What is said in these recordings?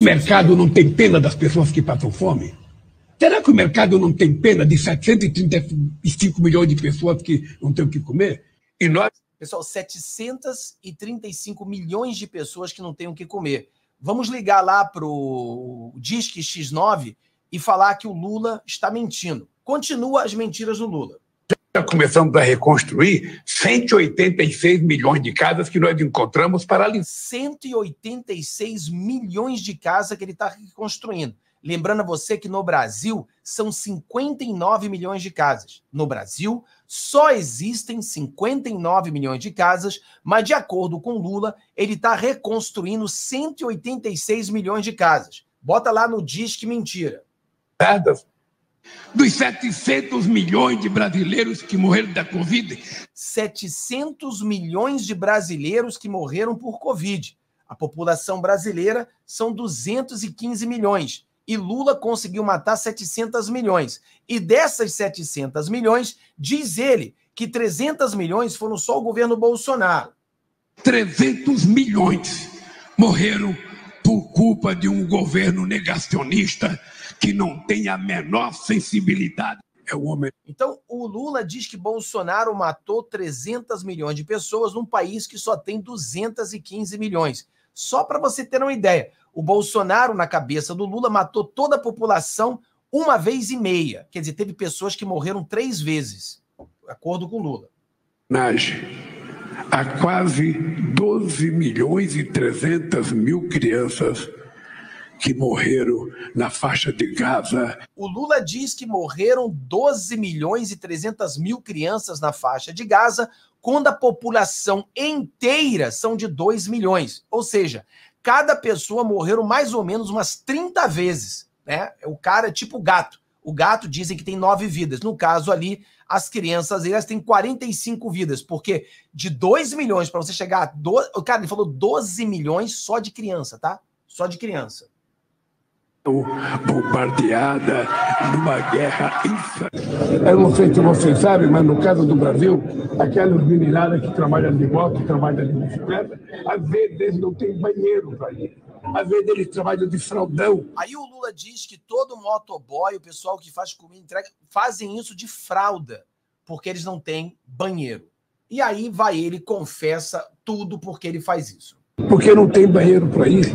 O mercado não tem pena das pessoas que passam fome? Será que o mercado não tem pena de 735 milhões de pessoas que não têm o que comer? E nós. Pessoal, 735 milhões de pessoas que não têm o que comer. Vamos ligar lá para o Disque X9 e falar que o Lula está mentindo. Continua as mentiras do Lula está começando a reconstruir 186 milhões de casas que nós encontramos paralisadas. 186 milhões de casas que ele está reconstruindo. Lembrando a você que no Brasil são 59 milhões de casas. No Brasil, só existem 59 milhões de casas, mas de acordo com Lula, ele está reconstruindo 186 milhões de casas. Bota lá no Disque Mentira. Nada dos 700 milhões de brasileiros que morreram da Covid. 700 milhões de brasileiros que morreram por Covid. A população brasileira são 215 milhões. E Lula conseguiu matar 700 milhões. E dessas 700 milhões, diz ele que 300 milhões foram só o governo Bolsonaro. 300 milhões morreram por culpa de um governo negacionista que não tem a menor sensibilidade. É o homem. Então, o Lula diz que Bolsonaro matou 300 milhões de pessoas num país que só tem 215 milhões. Só para você ter uma ideia, o Bolsonaro, na cabeça do Lula, matou toda a população uma vez e meia. Quer dizer, teve pessoas que morreram três vezes, acordo com Lula. Nage, há quase 12 milhões e 300 mil crianças que morreram na faixa de Gaza. O Lula diz que morreram 12 milhões e 300 mil crianças na faixa de Gaza, quando a população inteira são de 2 milhões. Ou seja, cada pessoa morreu mais ou menos umas 30 vezes. Né? O cara é tipo gato. O gato dizem que tem nove vidas. No caso ali, as crianças elas têm 45 vidas, porque de 2 milhões para você chegar a. Do... Cara, ele falou 12 milhões só de criança, tá? Só de criança bombardeada numa guerra Eu não sei se vocês sabem, mas no caso do Brasil, aquelas meninadas que trabalham de moto, trabalham de bicicleta, às vezes não têm banheiro para ir. Às vezes eles trabalham de fraldão. Aí o Lula diz que todo motoboy, o pessoal que faz comida entrega, fazem isso de fralda, porque eles não têm banheiro. E aí vai ele, confessa tudo porque ele faz isso porque não tem banheiro para isso.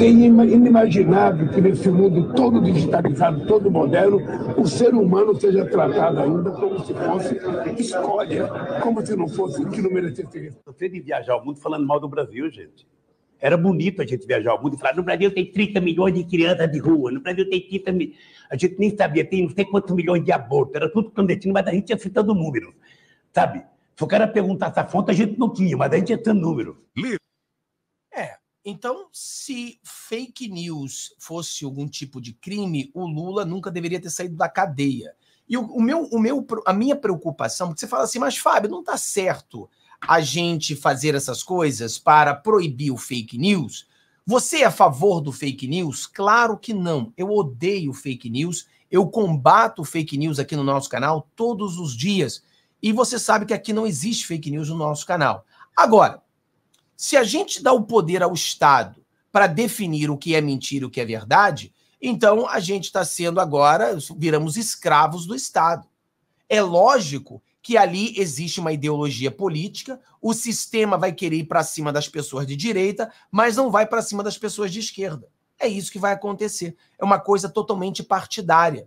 É inimaginável que nesse mundo todo digitalizado, todo moderno, o ser humano seja tratado ainda como se fosse escolha, como se não fosse que não merecesse. Você de viajar ao mundo falando mal do Brasil, gente. Era bonito a gente viajar ao mundo e falar: no Brasil tem 30 milhões de crianças de rua, no Brasil tem 30 milhões. A gente nem sabia, tem não sei quantos milhões de abortos, era tudo clandestino, mas a gente ia citando números, sabe? Se o cara perguntasse a fonte, a gente não tinha, mas a gente ia citando número. Livre. É. Então, se fake news fosse algum tipo de crime, o Lula nunca deveria ter saído da cadeia. E o, o meu, o meu, a minha preocupação, porque você fala assim, mas Fábio, não está certo a gente fazer essas coisas para proibir o fake news? Você é a favor do fake news? Claro que não. Eu odeio fake news. Eu combato fake news aqui no nosso canal todos os dias. E você sabe que aqui não existe fake news no nosso canal. Agora, se a gente dá o poder ao Estado para definir o que é mentira e o que é verdade, então a gente está sendo agora, viramos escravos do Estado. É lógico que ali existe uma ideologia política, o sistema vai querer ir para cima das pessoas de direita, mas não vai para cima das pessoas de esquerda. É isso que vai acontecer. É uma coisa totalmente partidária.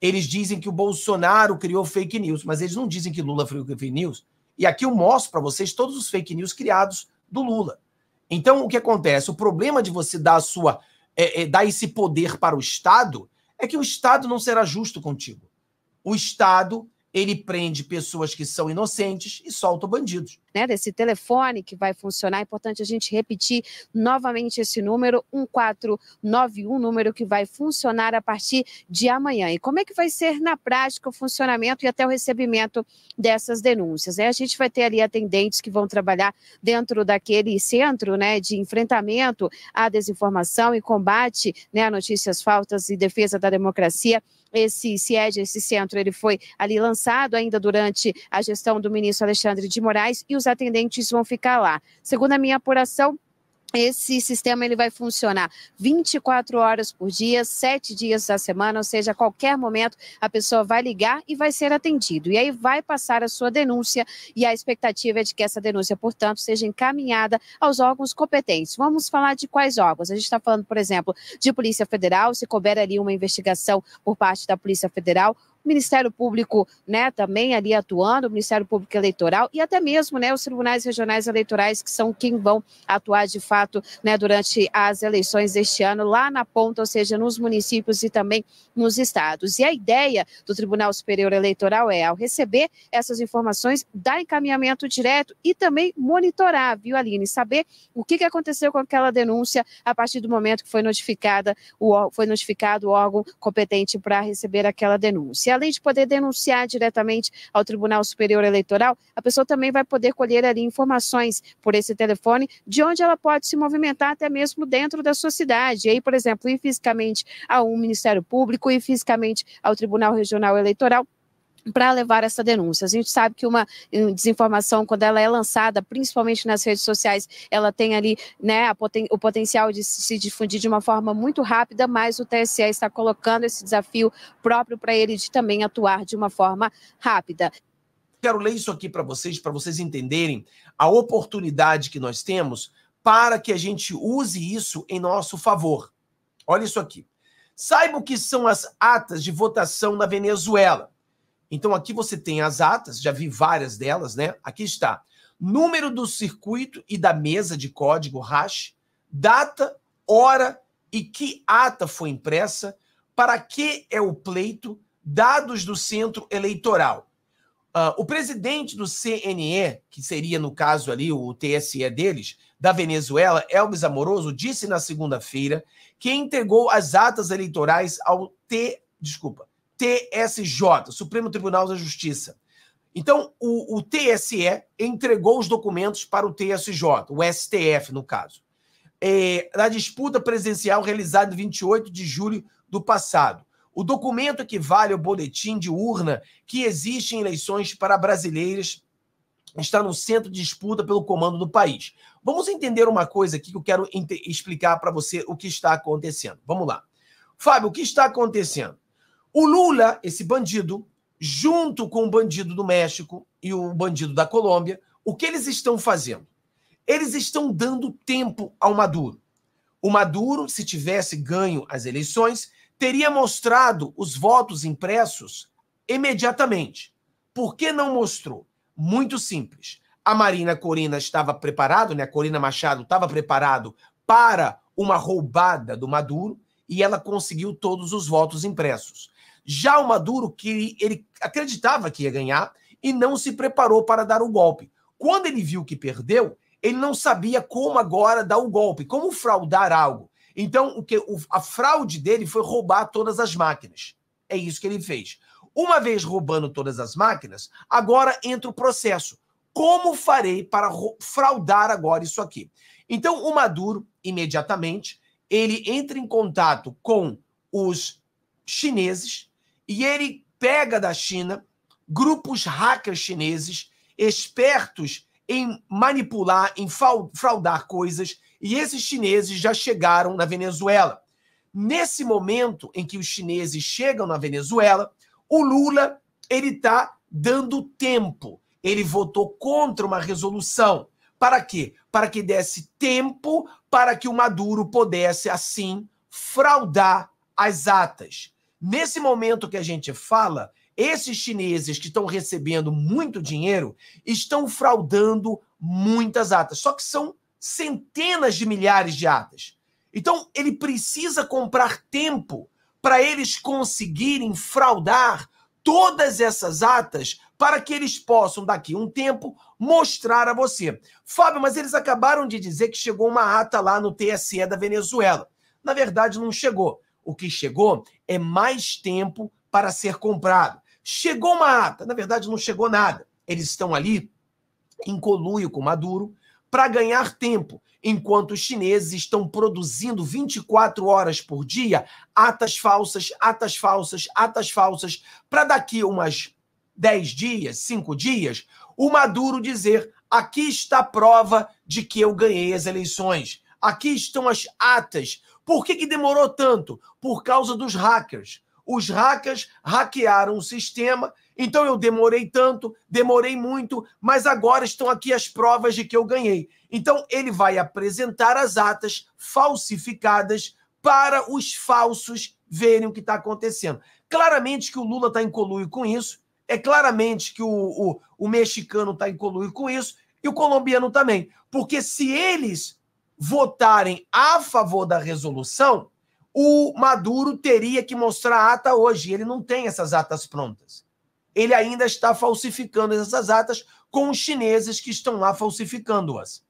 Eles dizem que o Bolsonaro criou fake news, mas eles não dizem que Lula criou fake news. E aqui eu mostro para vocês todos os fake news criados do Lula. Então, o que acontece? O problema de você dar sua é, é, dar esse poder para o Estado é que o Estado não será justo contigo. O Estado ele prende pessoas que são inocentes e solta bandidos. Né, desse telefone que vai funcionar, é importante a gente repetir novamente esse número, 1491, número que vai funcionar a partir de amanhã. E como é que vai ser na prática o funcionamento e até o recebimento dessas denúncias? Né? A gente vai ter ali atendentes que vão trabalhar dentro daquele centro né, de enfrentamento à desinformação e combate né, a notícias faltas e defesa da democracia esse CIED, esse centro, ele foi ali lançado ainda durante a gestão do ministro Alexandre de Moraes e os atendentes vão ficar lá. Segundo a minha apuração, esse sistema ele vai funcionar 24 horas por dia, 7 dias da semana, ou seja, a qualquer momento a pessoa vai ligar e vai ser atendido. E aí vai passar a sua denúncia e a expectativa é de que essa denúncia, portanto, seja encaminhada aos órgãos competentes. Vamos falar de quais órgãos? A gente está falando, por exemplo, de Polícia Federal, se couber ali uma investigação por parte da Polícia Federal, Ministério Público, né, também ali atuando, o Ministério Público Eleitoral e até mesmo, né, os tribunais regionais eleitorais que são quem vão atuar de fato, né, durante as eleições deste ano lá na ponta, ou seja, nos municípios e também nos estados. E a ideia do Tribunal Superior Eleitoral é, ao receber essas informações, dar encaminhamento direto e também monitorar, viu, Aline, saber o que, que aconteceu com aquela denúncia a partir do momento que foi notificada, o, foi notificado o órgão competente para receber aquela denúncia além de poder denunciar diretamente ao Tribunal Superior Eleitoral, a pessoa também vai poder colher ali informações por esse telefone de onde ela pode se movimentar até mesmo dentro da sua cidade. E aí, por exemplo, ir fisicamente a um Ministério Público, ir fisicamente ao Tribunal Regional Eleitoral para levar essa denúncia. A gente sabe que uma eh, desinformação, quando ela é lançada, principalmente nas redes sociais, ela tem ali né, poten o potencial de se difundir de uma forma muito rápida, mas o TSE está colocando esse desafio próprio para ele de também atuar de uma forma rápida. Quero ler isso aqui para vocês, para vocês entenderem a oportunidade que nós temos para que a gente use isso em nosso favor. Olha isso aqui. Saiba o que são as atas de votação na Venezuela então aqui você tem as atas, já vi várias delas, né? Aqui está. Número do circuito e da mesa de código hash, data, hora e que ata foi impressa, para que é o pleito, dados do centro eleitoral. Uh, o presidente do CNE, que seria no caso ali o TSE deles, da Venezuela, Elvis Amoroso, disse na segunda-feira que entregou as atas eleitorais ao T, desculpa, TSJ, Supremo Tribunal da Justiça. Então, o, o, TSE entregou os documentos para o TSJ, o STF, no caso, é, na disputa presidencial realizada em 28 de julho do passado. O documento equivale ao boletim de urna que existe em eleições para brasileiras, está no centro de disputa pelo comando do país. Vamos entender uma coisa aqui que eu quero explicar para você o que está acontecendo. Vamos lá. Fábio, o que está acontecendo? O Lula, esse bandido, junto com o bandido do México e o bandido da Colômbia, o que eles estão fazendo? Eles estão dando tempo ao Maduro. O Maduro, se tivesse ganho as eleições, teria mostrado os votos impressos imediatamente. Por que não mostrou? Muito simples. A Marina Corina estava preparada, né? A Corina Machado estava preparado para uma roubada do Maduro e ela conseguiu todos os votos impressos. Já o Maduro, que ele acreditava que ia ganhar e não se preparou para dar o golpe. Quando ele viu que perdeu, ele não sabia como agora dar o golpe, como fraudar algo. Então, o que o, a fraude dele foi roubar todas as máquinas. É isso que ele fez. Uma vez roubando todas as máquinas, agora entra o processo. Como farei para fraudar agora isso aqui? Então, o Maduro, imediatamente, ele entra em contato com os chineses, e ele pega da China grupos hackers chineses espertos em manipular, em fraudar coisas, e esses chineses já chegaram na Venezuela. Nesse momento em que os chineses chegam na Venezuela, o Lula ele está dando tempo. Ele votou contra uma resolução. Para quê? Para que desse tempo para que o Maduro pudesse, assim, fraudar as atas. Nesse momento que a gente fala, esses chineses que estão recebendo muito dinheiro estão fraudando muitas atas, só que são centenas de milhares de atas. Então, ele precisa comprar tempo para eles conseguirem fraudar todas essas atas para que eles possam, daqui a um tempo, mostrar a você. Fábio, mas eles acabaram de dizer que chegou uma ata lá no TSE da Venezuela. Na verdade, não chegou o que chegou é mais tempo para ser comprado. Chegou uma ata, na verdade não chegou nada. Eles estão ali em colunio com Maduro para ganhar tempo, enquanto os chineses estão produzindo 24 horas por dia atas falsas, atas falsas, atas falsas, para daqui umas 10 dias, 5 dias, o Maduro dizer: aqui está a prova de que eu ganhei as eleições. Aqui estão as atas, por que, que demorou tanto? Por causa dos hackers. Os hackers hackearam o sistema, então eu demorei tanto, demorei muito, mas agora estão aqui as provas de que eu ganhei. Então ele vai apresentar as atas falsificadas para os falsos verem o que está acontecendo. Claramente que o Lula está em coluio com isso, é claramente que o, o, o mexicano está em coluio com isso e o colombiano também. Porque se eles votarem a favor da resolução, o Maduro teria que mostrar a ata hoje. Ele não tem essas atas prontas. Ele ainda está falsificando essas atas com os chineses que estão lá falsificando-as.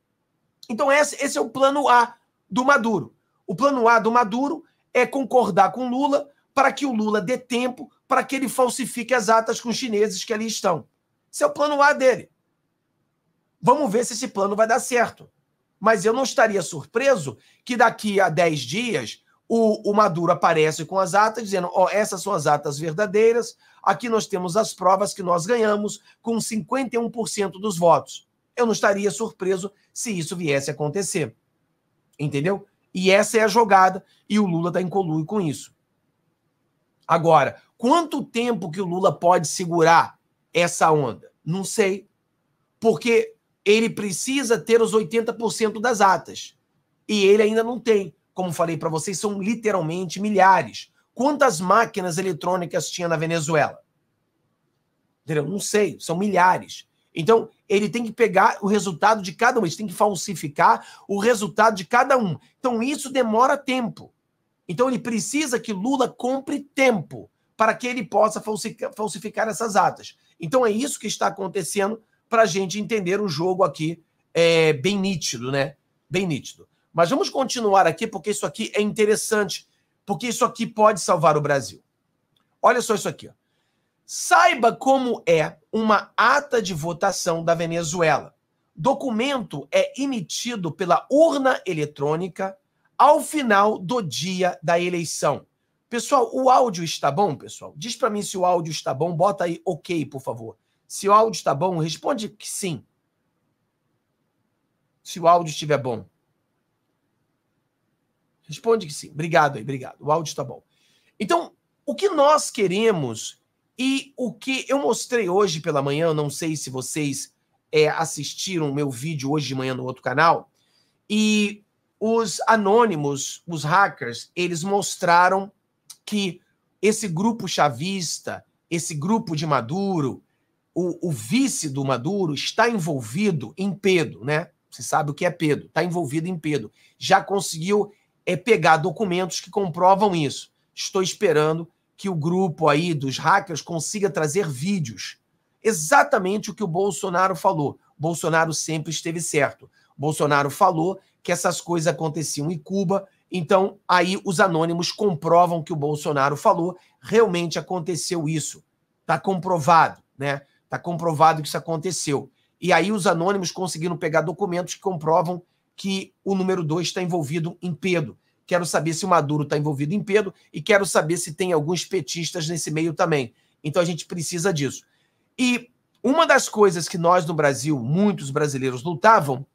Então, esse, é o plano A do Maduro. O plano A do Maduro é concordar com Lula para que o Lula dê tempo para que ele falsifique as atas com os chineses que ali estão. Esse é o plano A dele. Vamos ver se esse plano vai dar certo. Mas eu não estaria surpreso que daqui a 10 dias o, o Maduro aparece com as atas dizendo: ó, oh, essas são as atas verdadeiras, aqui nós temos as provas que nós ganhamos com 51% dos votos. Eu não estaria surpreso se isso viesse a acontecer. Entendeu? E essa é a jogada, e o Lula está em colui com isso. Agora, quanto tempo que o Lula pode segurar essa onda? Não sei. Porque ele precisa ter os 80% das atas. E ele ainda não tem. Como falei para vocês, são literalmente milhares. Quantas máquinas eletrônicas tinha na Venezuela? Entendeu? Não sei, são milhares. Então, ele tem que pegar o resultado de cada um, ele tem que falsificar o resultado de cada um. Então, isso demora tempo. Então, ele precisa que Lula compre tempo para que ele possa falsificar essas atas. Então, é isso que está acontecendo para a gente entender o jogo aqui é, bem nítido, né? Bem nítido. Mas vamos continuar aqui, porque isso aqui é interessante, porque isso aqui pode salvar o Brasil. Olha só isso aqui. Ó. Saiba como é uma ata de votação da Venezuela. Documento é emitido pela urna eletrônica ao final do dia da eleição. Pessoal, o áudio está bom, pessoal? Diz para mim se o áudio está bom. Bota aí OK, por favor. Se o áudio está bom, responde que sim. Se o áudio estiver bom. Responde que sim. Obrigado aí, obrigado. O áudio está bom. Então, o que nós queremos e o que eu mostrei hoje pela manhã, não sei se vocês é, assistiram o meu vídeo hoje de manhã no outro canal, e os anônimos, os hackers, eles mostraram que esse grupo chavista, esse grupo de Maduro, o, o vice do Maduro está envolvido em Pedro, né? Você sabe o que é Pedro, está envolvido em Pedro. Já conseguiu é, pegar documentos que comprovam isso. Estou esperando que o grupo aí dos hackers consiga trazer vídeos. Exatamente o que o Bolsonaro falou. Bolsonaro sempre esteve certo. Bolsonaro falou que essas coisas aconteciam em Cuba, então aí os anônimos comprovam que o Bolsonaro falou, realmente aconteceu isso. Está comprovado, né? Está comprovado que isso aconteceu. E aí os anônimos conseguiram pegar documentos que comprovam que o número 2 está envolvido em Pedro. Quero saber se o Maduro está envolvido em Pedro e quero saber se tem alguns petistas nesse meio também. Então a gente precisa disso. E uma das coisas que nós no Brasil, muitos brasileiros lutavam,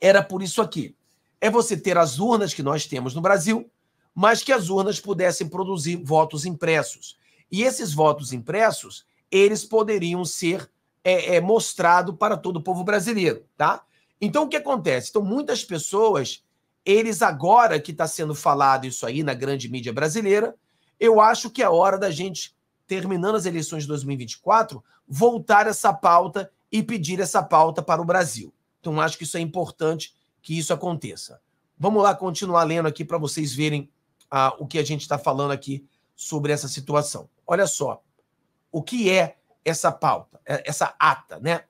era por isso aqui. É você ter as urnas que nós temos no Brasil, mas que as urnas pudessem produzir votos impressos. E esses votos impressos, eles poderiam ser é, é, mostrado para todo o povo brasileiro, tá? Então, o que acontece? Então, muitas pessoas, eles agora que está sendo falado isso aí na grande mídia brasileira, eu acho que é hora da gente, terminando as eleições de 2024, voltar essa pauta e pedir essa pauta para o Brasil. Então, acho que isso é importante que isso aconteça. Vamos lá continuar lendo aqui para vocês verem ah, o que a gente está falando aqui sobre essa situação. Olha só o que é essa pauta, é, essa ata, né?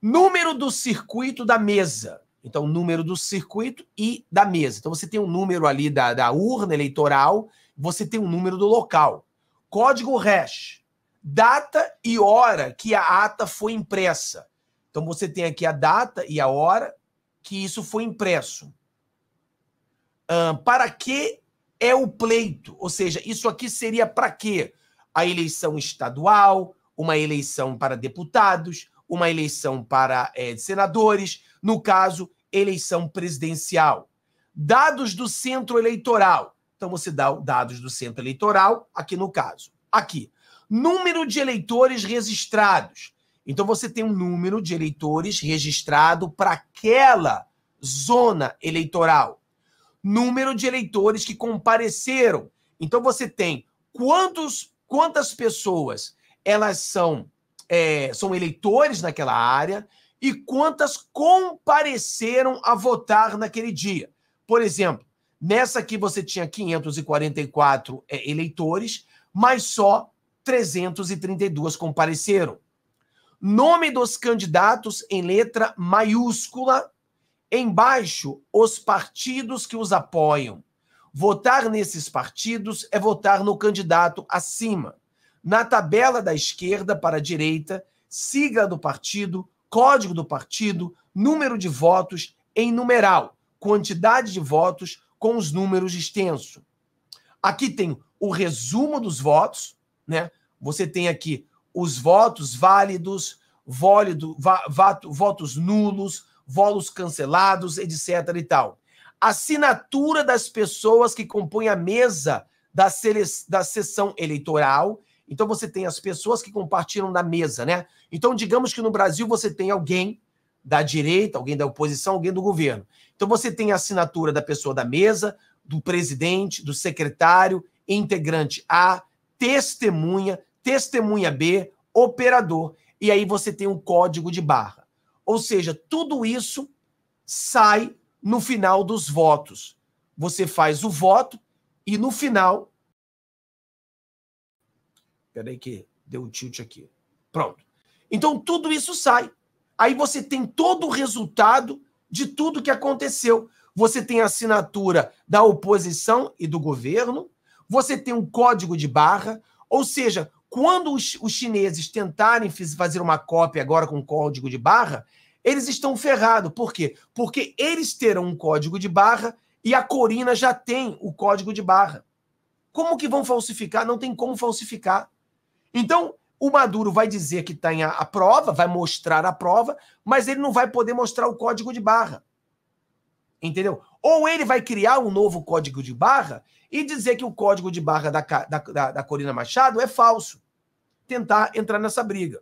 Número do circuito da mesa. Então, número do circuito e da mesa. Então, você tem um número ali da, da urna eleitoral, você tem um número do local. Código hash, data e hora que a ata foi impressa. Então, você tem aqui a data e a hora que isso foi impresso. Um, para que é o pleito? Ou seja, isso aqui seria para quê? a eleição estadual, uma eleição para deputados, uma eleição para é, senadores, no caso, eleição presidencial. Dados do centro eleitoral. Então você dá dados do centro eleitoral, aqui no caso. Aqui. Número de eleitores registrados. Então você tem um número de eleitores registrado para aquela zona eleitoral. Número de eleitores que compareceram. Então você tem quantos quantas pessoas elas são, é, são eleitores naquela área e quantas compareceram a votar naquele dia. Por exemplo, nessa aqui você tinha 544 é, eleitores, mas só 332 compareceram. Nome dos candidatos em letra maiúscula, embaixo os partidos que os apoiam. Votar nesses partidos é votar no candidato acima. Na tabela da esquerda para a direita, sigla do partido, código do partido, número de votos em numeral, quantidade de votos com os números extenso. Aqui tem o resumo dos votos, né? Você tem aqui os votos válidos, válido, va, votos nulos, votos cancelados, etc. e tal assinatura das pessoas que compõem a mesa da, da sessão eleitoral. Então você tem as pessoas que compartilham da mesa, né? Então digamos que no Brasil você tem alguém da direita, alguém da oposição, alguém do governo. Então você tem a assinatura da pessoa da mesa, do presidente, do secretário, integrante A, testemunha, testemunha B, operador. E aí você tem um código de barra. Ou seja, tudo isso sai no final dos votos. Você faz o voto e no final. Peraí, que deu um tilt aqui. Pronto. Então tudo isso sai. Aí você tem todo o resultado de tudo que aconteceu. Você tem a assinatura da oposição e do governo, você tem um código de barra, ou seja, quando os, os chineses tentarem fazer uma cópia agora com código de barra, eles estão ferrados. Por quê? Porque eles terão um código de barra e a Corina já tem o código de barra. Como que vão falsificar? Não tem como falsificar. Então, o Maduro vai dizer que tem tá a, a, prova, vai mostrar a prova, mas ele não vai poder mostrar o código de barra. Entendeu? Ou ele vai criar um novo código de barra e dizer que o código de barra da, da, da, da Corina Machado é falso. Tentar entrar nessa briga.